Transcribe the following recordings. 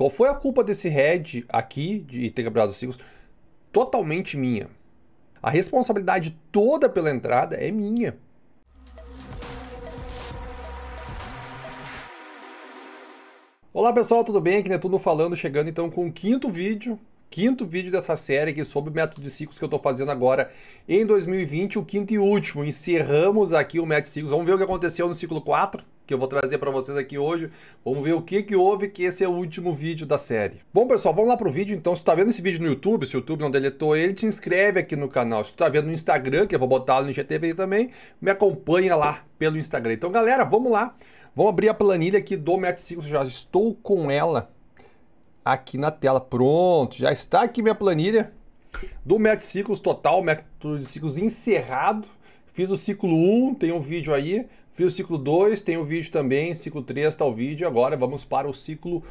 Qual foi a culpa desse head aqui de ter quebrado os ciclos? Totalmente minha. A responsabilidade toda pela entrada é minha. Olá pessoal, tudo bem? Aqui é tudo falando, chegando então com o quinto vídeo, quinto vídeo dessa série aqui sobre o método de ciclos que eu estou fazendo agora em 2020, o quinto e último. Encerramos aqui o método de ciclos. Vamos ver o que aconteceu no ciclo 4? que eu vou trazer para vocês aqui hoje. Vamos ver o que que houve, que esse é o último vídeo da série. Bom, pessoal, vamos lá pro vídeo. Então, se tu tá vendo esse vídeo no YouTube, se o YouTube não deletou ele, te inscreve aqui no canal. Se tu tá vendo no Instagram, que eu vou botar no IGTV também, me acompanha lá pelo Instagram. Então, galera, vamos lá. Vamos abrir a planilha aqui do Match 5, já estou com ela aqui na tela. Pronto, já está aqui minha planilha do Mac Ciclos total, Mac Ciclos encerrado. Fiz o ciclo 1, tem um vídeo aí. Fiz o ciclo 2, tem o vídeo também, ciclo 3 está o vídeo. Agora vamos para o ciclo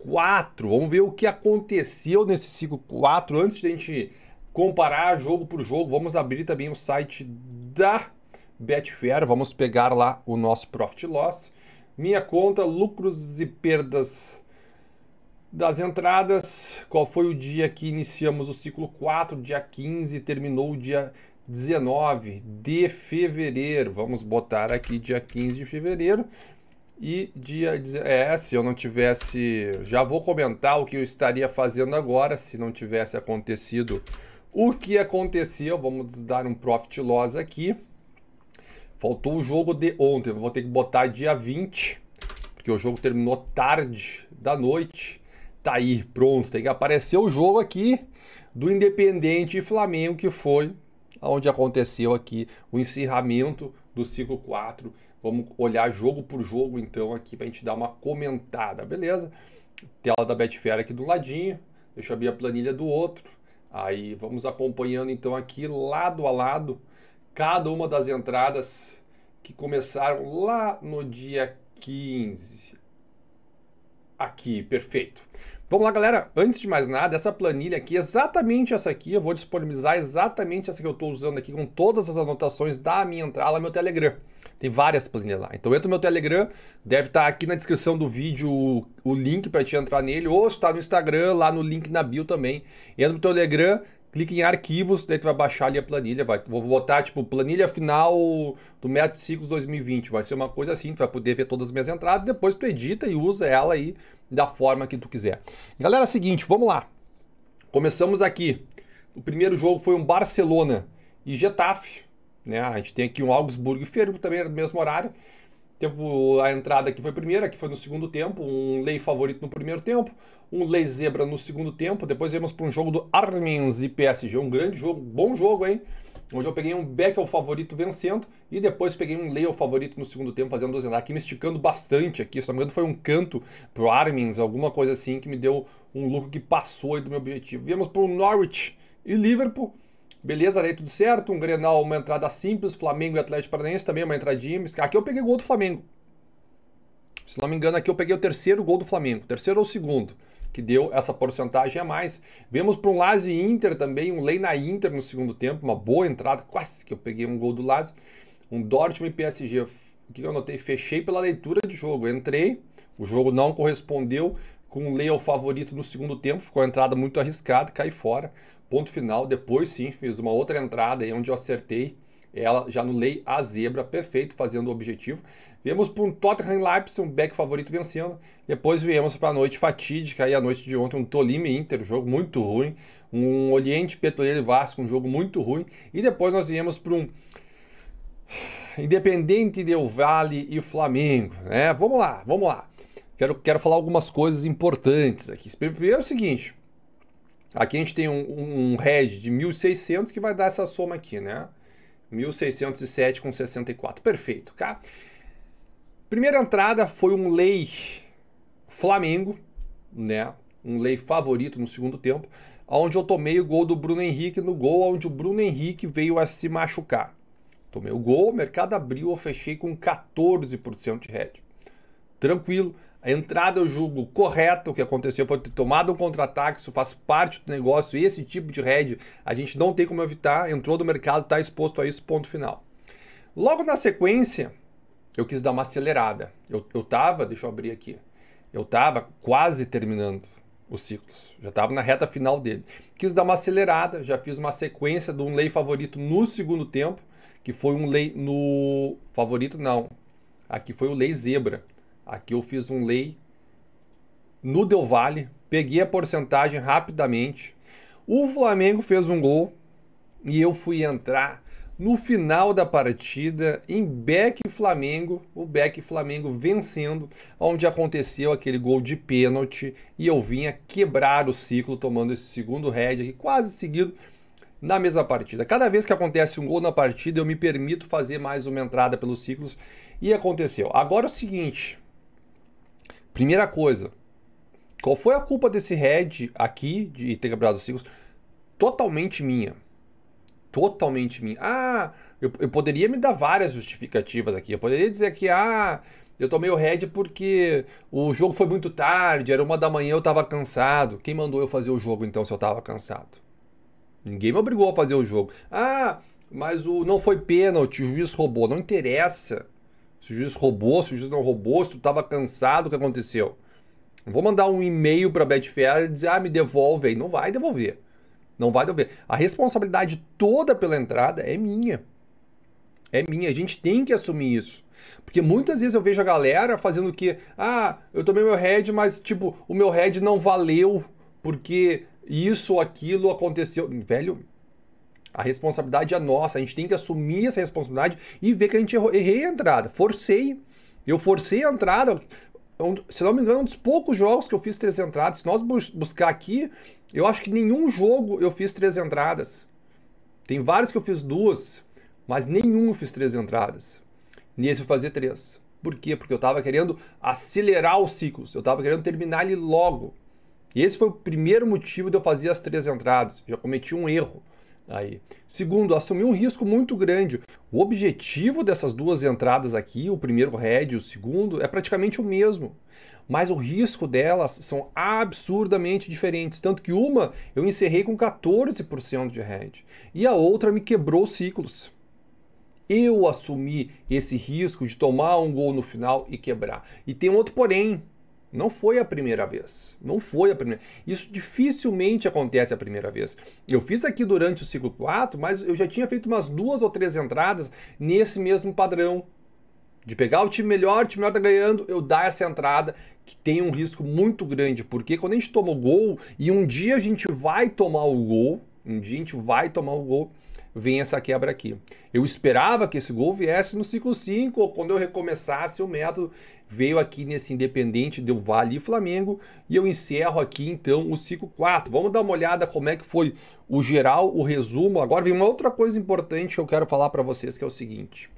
4. Vamos ver o que aconteceu nesse ciclo 4 antes de a gente comparar jogo por jogo. Vamos abrir também o site da Betfair, vamos pegar lá o nosso profit loss. Minha conta, lucros e perdas das entradas, qual foi o dia que iniciamos o ciclo 4, dia 15, terminou o dia 19 de fevereiro. Vamos botar aqui dia 15 de fevereiro. E dia. É, se eu não tivesse. Já vou comentar o que eu estaria fazendo agora se não tivesse acontecido o que aconteceu. Vamos dar um profit loss aqui. Faltou o jogo de ontem. Vou ter que botar dia 20, porque o jogo terminou tarde da noite. Tá aí, pronto. Tem que aparecer o jogo aqui do Independente e Flamengo, que foi onde aconteceu aqui o encerramento do ciclo 4. Vamos olhar jogo por jogo, então, aqui para a gente dar uma comentada, beleza? Tela da Betfair aqui do ladinho, deixa eu abrir a planilha do outro. Aí vamos acompanhando então aqui lado a lado cada uma das entradas que começaram lá no dia 15. Aqui, perfeito. Vamos lá, galera. Antes de mais nada, essa planilha aqui, exatamente essa aqui, eu vou disponibilizar exatamente essa que eu estou usando aqui com todas as anotações da minha entrada no meu Telegram. Tem várias planilhas lá. Então entra no meu Telegram, deve estar tá aqui na descrição do vídeo o, o link para te entrar nele, ou se está no Instagram, lá no link na bio também. Entra no Telegram, clica em arquivos, daí tu vai baixar ali a planilha, vai, vou botar tipo planilha final do Método Ciclos 2020, vai ser uma coisa assim, tu vai poder ver todas as minhas entradas, depois tu edita e usa ela aí da forma que tu quiser. Galera, é seguinte, vamos lá. Começamos aqui. O primeiro jogo foi um Barcelona e Getafe, né? A gente tem aqui um Augsburgo e Ferro também do mesmo horário. Tempo, a entrada aqui foi primeira, que foi no segundo tempo, um lei favorito no primeiro tempo, um lei zebra no segundo tempo. Depois vemos para um jogo do Armens e PSG, um grande jogo, bom jogo, hein? Hoje eu peguei um back ao favorito vencendo e depois peguei um lay ao favorito no segundo tempo fazendo dozenar aqui, me esticando bastante aqui. Se não me engano, foi um canto pro armens alguma coisa assim que me deu um lucro que passou aí do meu objetivo. Viemos o Norwich e Liverpool Beleza, daí tudo certo. Um Grenal, uma entrada simples. Flamengo e Atlético Paranaense também, uma entradinha. Aqui eu peguei gol do Flamengo. Se não me engano, aqui eu peguei o terceiro gol do Flamengo. Terceiro ou segundo, que deu essa porcentagem a mais. Vemos para um Lazio Inter também, um Lei na Inter no segundo tempo. Uma boa entrada, quase que eu peguei um gol do Lazio. Um Dortmund e PSG. O que eu anotei? Fechei pela leitura de jogo. Entrei, o jogo não correspondeu com o Lei ao favorito no segundo tempo. Ficou a entrada muito arriscada, cai fora. Ponto final, depois sim, fiz uma outra entrada aí onde eu acertei ela já no lei a zebra, perfeito, fazendo o objetivo. Viemos para um Tottenham Leipzig, um back favorito vencendo. Depois viemos para a noite fatídica, aí a noite de ontem, um Tolima Inter, jogo muito ruim. Um Oriente Petroleiro Vasco, um jogo muito ruim. E depois nós viemos para um Independente Del Vale e Flamengo, né? Vamos lá, vamos lá. Quero, quero falar algumas coisas importantes aqui. Primeiro é o seguinte, Aqui a gente tem um, um head de 1.600 que vai dar essa soma aqui, né? 1.607 com 64. Perfeito, tá? Primeira entrada foi um lei Flamengo, né? Um lei favorito no segundo tempo, onde eu tomei o gol do Bruno Henrique no gol onde o Bruno Henrique veio a se machucar. Tomei o gol, o mercado abriu, eu fechei com 14% de head. Tranquilo. A entrada eu julgo correta, o que aconteceu foi ter tomado um contra-ataque, isso faz parte do negócio esse tipo de head a gente não tem como evitar, entrou no mercado, está exposto a isso, ponto final. Logo na sequência, eu quis dar uma acelerada. Eu, eu tava, deixa eu abrir aqui, eu tava quase terminando os ciclos, já estava na reta final dele. Quis dar uma acelerada, já fiz uma sequência de um lei favorito no segundo tempo, que foi um lei no favorito não, aqui foi o lei zebra Aqui eu fiz um lay no Del Valle, peguei a porcentagem rapidamente. O Flamengo fez um gol e eu fui entrar no final da partida em Beck Flamengo, o Beck Flamengo vencendo, onde aconteceu aquele gol de pênalti e eu vinha quebrar o ciclo tomando esse segundo head aqui quase seguido na mesma partida. Cada vez que acontece um gol na partida, eu me permito fazer mais uma entrada pelos ciclos e aconteceu. Agora é o seguinte, Primeira coisa, qual foi a culpa desse head aqui de ter quebrado os ciclos? Totalmente minha. Totalmente minha. Ah, eu, eu poderia me dar várias justificativas aqui. Eu poderia dizer que, ah, eu tomei o head porque o jogo foi muito tarde, era uma da manhã, eu tava cansado. Quem mandou eu fazer o jogo então se eu tava cansado? Ninguém me obrigou a fazer o jogo. Ah, mas o não foi pênalti, o juiz roubou. Não interessa se o juiz roubou, se o juiz não roubou, se tu estava cansado, o que aconteceu? Não vou mandar um e-mail para Betfair e dizer, ah, me devolve aí. Não vai devolver. Não vai devolver. A responsabilidade toda pela entrada é minha. É minha. A gente tem que assumir isso. Porque muitas vezes eu vejo a galera fazendo o quê? Ah, eu tomei meu head, mas tipo, o meu head não valeu porque isso ou aquilo aconteceu. Velho, a responsabilidade é nossa, a gente tem que assumir essa responsabilidade e ver que a gente errou, errei a entrada, forcei. Eu forcei a entrada, se não me engano, um dos poucos jogos que eu fiz três entradas. Se nós buscar aqui, eu acho que nenhum jogo eu fiz três entradas. Tem vários que eu fiz duas, mas nenhum eu fiz três entradas. Nesse eu fazia três. Por quê? Porque eu estava querendo acelerar os ciclos, eu estava querendo terminar ele logo. E esse foi o primeiro motivo de eu fazer as três entradas. Eu já cometi um erro. Aí. Segundo, assumir um risco muito grande. O objetivo dessas duas entradas aqui, o primeiro head e o segundo, é praticamente o mesmo. Mas o risco delas são absurdamente diferentes. Tanto que uma eu encerrei com 14% de head e a outra me quebrou ciclos. Eu assumi esse risco de tomar um gol no final e quebrar. E tem outro porém. Não foi a primeira vez. Não foi a primeira. Isso dificilmente acontece a primeira vez. Eu fiz aqui durante o ciclo 4, mas eu já tinha feito umas duas ou três entradas nesse mesmo padrão. De pegar o time melhor, o time melhor tá ganhando, eu dar essa entrada que tem um risco muito grande, porque quando a gente toma o gol e um dia a gente vai tomar o gol, um dia a gente vai tomar o gol, vem essa quebra aqui. Eu esperava que esse gol viesse no ciclo 5, ou quando eu recomeçasse o método, veio aqui nesse Independente deu Vale e Flamengo, e eu encerro aqui então o ciclo 4. Vamos dar uma olhada como é que foi o geral, o resumo. Agora vem uma outra coisa importante que eu quero falar para vocês, que é o seguinte.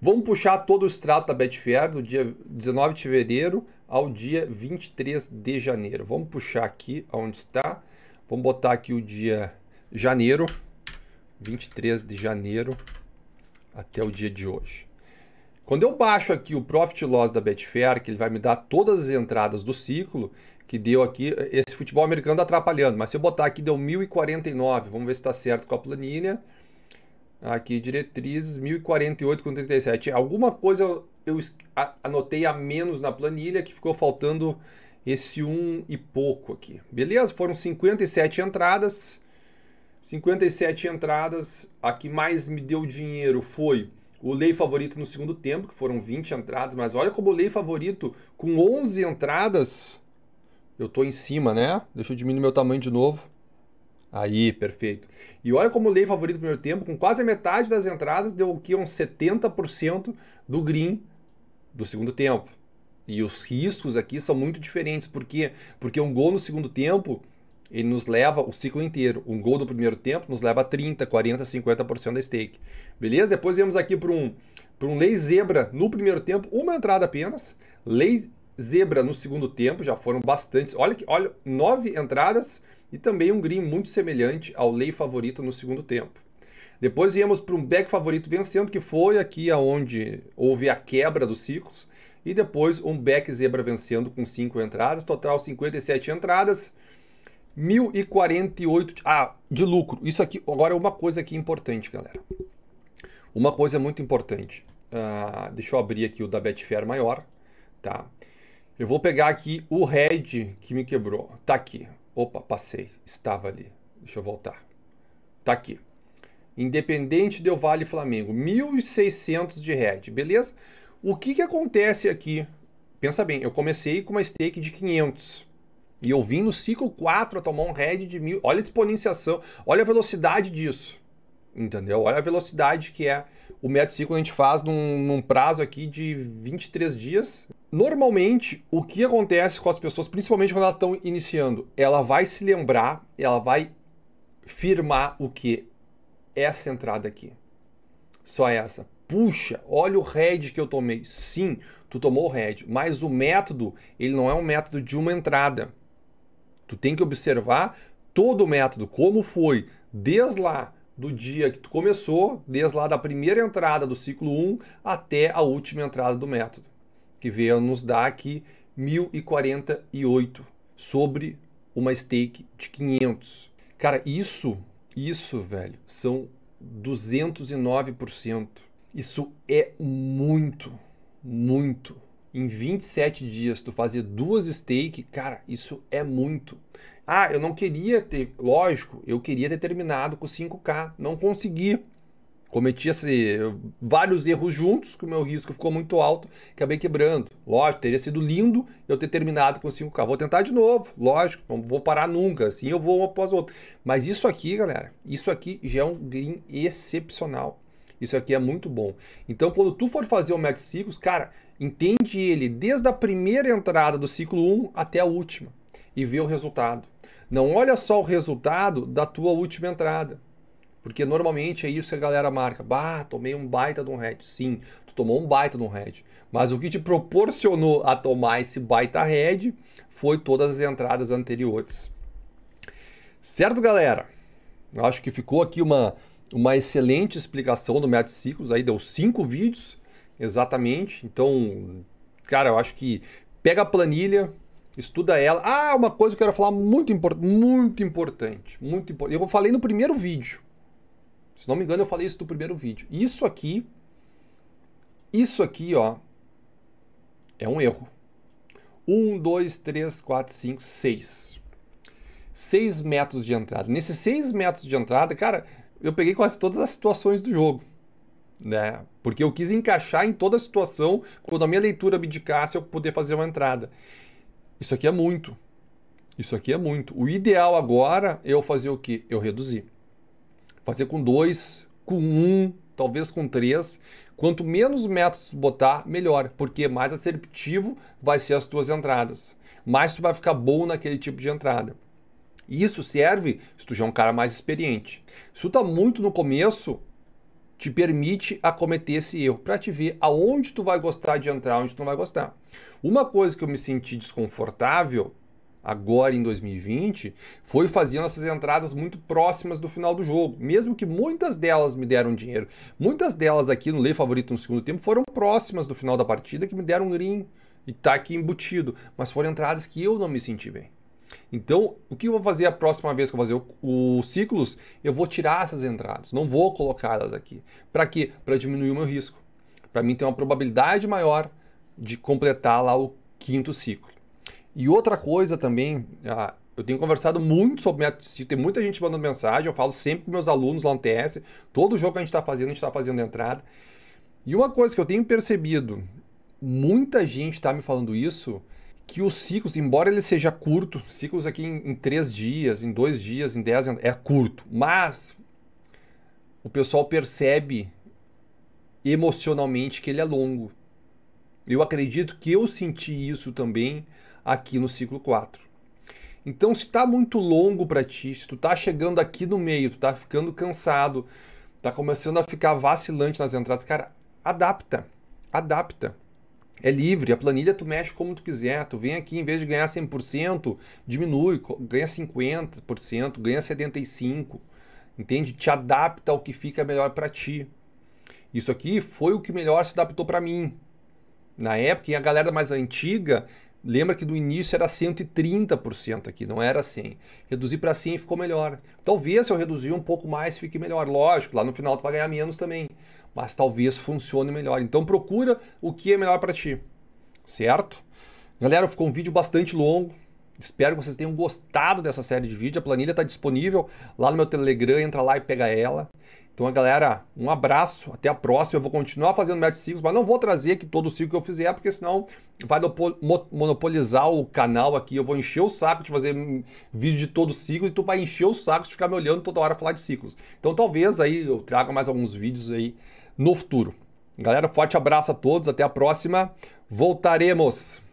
Vamos puxar todo o extrato da Betfair do dia 19 de fevereiro ao dia 23 de janeiro. Vamos puxar aqui onde está. Vamos botar aqui o dia janeiro. 23 de janeiro até o dia de hoje. Quando eu baixo aqui o Profit Loss da Betfair, que ele vai me dar todas as entradas do ciclo, que deu aqui, esse futebol americano está atrapalhando, mas se eu botar aqui deu 1049, vamos ver se está certo com a planilha. Aqui, diretrizes, 1048 com 37. Alguma coisa eu, eu anotei a menos na planilha que ficou faltando esse um e pouco aqui. Beleza? Foram 57 entradas, 57 entradas. A que mais me deu dinheiro foi o lei favorito no segundo tempo, que foram 20 entradas, mas olha como o lei favorito com 11 entradas. Eu tô em cima, né? Deixa eu diminuir meu tamanho de novo. Aí, perfeito. E olha como o lei favorito no primeiro tempo, com quase a metade das entradas, deu que? uns 70% do green do segundo tempo. E os riscos aqui são muito diferentes, porque porque um gol no segundo tempo ele nos leva o ciclo inteiro. Um gol do primeiro tempo nos leva a 30, 40, 50% da stake. Beleza? Depois viemos aqui para um, um lei zebra no primeiro tempo, uma entrada apenas. Lei zebra no segundo tempo, já foram bastantes. Olha que, olha, nove entradas e também um green muito semelhante ao lei favorito no segundo tempo. Depois viemos para um back favorito vencendo, que foi aqui aonde houve a quebra dos ciclos. E depois um back zebra vencendo com cinco entradas, total 57 entradas. 1.048 ah, de lucro. Isso aqui, agora é uma coisa aqui importante, galera. Uma coisa muito importante. Uh, deixa eu abrir aqui o da Betfair maior, tá? Eu vou pegar aqui o Red que me quebrou. Tá aqui. Opa, passei. Estava ali. Deixa eu voltar. Tá aqui. Independente Del Vale Flamengo, 1.600 de Red, beleza? O que que acontece aqui? Pensa bem, eu comecei com uma stake de 500, e eu vim no ciclo 4 a tomar um head de mil. Olha a exponenciação, olha a velocidade disso. Entendeu? Olha a velocidade que é o método ciclo a gente faz num, num, prazo aqui de 23 dias. Normalmente, o que acontece com as pessoas, principalmente quando elas estão iniciando, ela vai se lembrar, ela vai firmar o que? Essa entrada aqui. Só essa. Puxa, olha o head que eu tomei. Sim, tu tomou o head, mas o método, ele não é um método de uma entrada. Tu tem que observar todo o método, como foi desde lá do dia que tu começou, desde lá da primeira entrada do ciclo 1 até a última entrada do método, que veio nos dar aqui 1048 sobre uma stake de 500. Cara, isso, isso, velho, são 209%. Isso é muito, muito, em 27 dias tu fazer duas stake, cara, isso é muito. Ah, eu não queria ter, lógico, eu queria ter terminado com 5K, não consegui. Cometi vários erros juntos, que o meu risco ficou muito alto, acabei quebrando. Lógico, teria sido lindo eu ter terminado com 5K. Vou tentar de novo, lógico, não vou parar nunca, assim eu vou uma após outra. Mas isso aqui, galera, isso aqui já é um green excepcional. Isso aqui é muito bom. Então, quando tu for fazer o Max Ciclos, cara, entende ele desde a primeira entrada do ciclo 1 até a última e vê o resultado. Não olha só o resultado da tua última entrada. Porque normalmente é isso que a galera marca. Bah, tomei um baita de um head. Sim, tu tomou um baita de um head. Mas o que te proporcionou a tomar esse baita head foi todas as entradas anteriores. Certo, galera? Eu acho que ficou aqui uma, uma excelente explicação do Matt Ciclos, aí deu cinco vídeos exatamente. Então, cara, eu acho que pega a planilha, estuda ela. Ah, uma coisa que eu quero falar muito, importante, muito importante, muito importante. Eu falei no primeiro vídeo. Se não me engano, eu falei isso no primeiro vídeo. Isso aqui, isso aqui, ó, é um erro. Um, dois, três, quatro, cinco, seis, seis metros de entrada. Nesses seis metros de entrada, cara, eu peguei quase todas as situações do jogo. Né? Porque eu quis encaixar em toda a situação, quando a minha leitura abdicasse, eu poder fazer uma entrada. Isso aqui é muito. Isso aqui é muito. O ideal agora é eu fazer o quê? Eu reduzir. Fazer com dois, com um, talvez com três. Quanto menos métodos botar, melhor, porque mais assertivo vai ser as tuas entradas. Mais tu vai ficar bom naquele tipo de entrada. E isso serve se tu já é um cara mais experiente. Se tu tá muito no começo, te permite acometer esse erro para te ver aonde tu vai gostar de entrar, onde tu não vai gostar. Uma coisa que eu me senti desconfortável agora em 2020 foi fazendo essas entradas muito próximas do final do jogo, mesmo que muitas delas me deram dinheiro. Muitas delas aqui no Lei Favorito no segundo tempo foram próximas do final da partida que me deram um green e tá aqui embutido, mas foram entradas que eu não me senti bem. Então, o que eu vou fazer a próxima vez que eu fazer o, o ciclos? Eu vou tirar essas entradas, não vou colocá-las aqui. Para quê? Para diminuir o meu risco. Para mim ter uma probabilidade maior de completar lá o quinto ciclo. E outra coisa também, ah, eu tenho conversado muito sobre método de ciclo, tem muita gente mandando mensagem, eu falo sempre com meus alunos lá no TS, todo jogo que a gente está fazendo, a gente está fazendo entrada. E uma coisa que eu tenho percebido, muita gente está me falando isso, que os ciclos, embora ele seja curto, ciclos aqui em, em três dias, em dois dias, em dez, é curto, mas o pessoal percebe emocionalmente que ele é longo. Eu acredito que eu senti isso também aqui no ciclo 4. Então, se está muito longo para ti, se tu está chegando aqui no meio, tu está ficando cansado, está começando a ficar vacilante nas entradas, cara, adapta, adapta. É livre, a planilha tu mexe como tu quiser, tu vem aqui em vez de ganhar 100%, diminui, ganha 50%, ganha 75%, entende? Te adapta ao que fica melhor para ti. Isso aqui foi o que melhor se adaptou para mim. Na época, e a galera mais antiga, lembra que do início era 130% aqui, não era 100. Reduzir para 100 ficou melhor. Talvez se eu reduzir um pouco mais fique melhor, lógico, lá no final tu vai ganhar menos também mas talvez funcione melhor. Então procura o que é melhor para ti, certo? Galera, ficou um vídeo bastante longo. Espero que vocês tenham gostado dessa série de vídeo. A planilha está disponível lá no meu Telegram, entra lá e pega ela. Então, galera, um abraço, até a próxima. Eu vou continuar fazendo Match Ciclos, mas não vou trazer aqui todo o ciclo que eu fizer, porque senão vai monopolizar o canal aqui. Eu vou encher o saco de fazer vídeo de todo o ciclo e tu vai encher o saco de ficar me olhando toda hora falar de ciclos. Então, talvez aí eu traga mais alguns vídeos aí no futuro. Galera, forte abraço a todos, até a próxima. Voltaremos!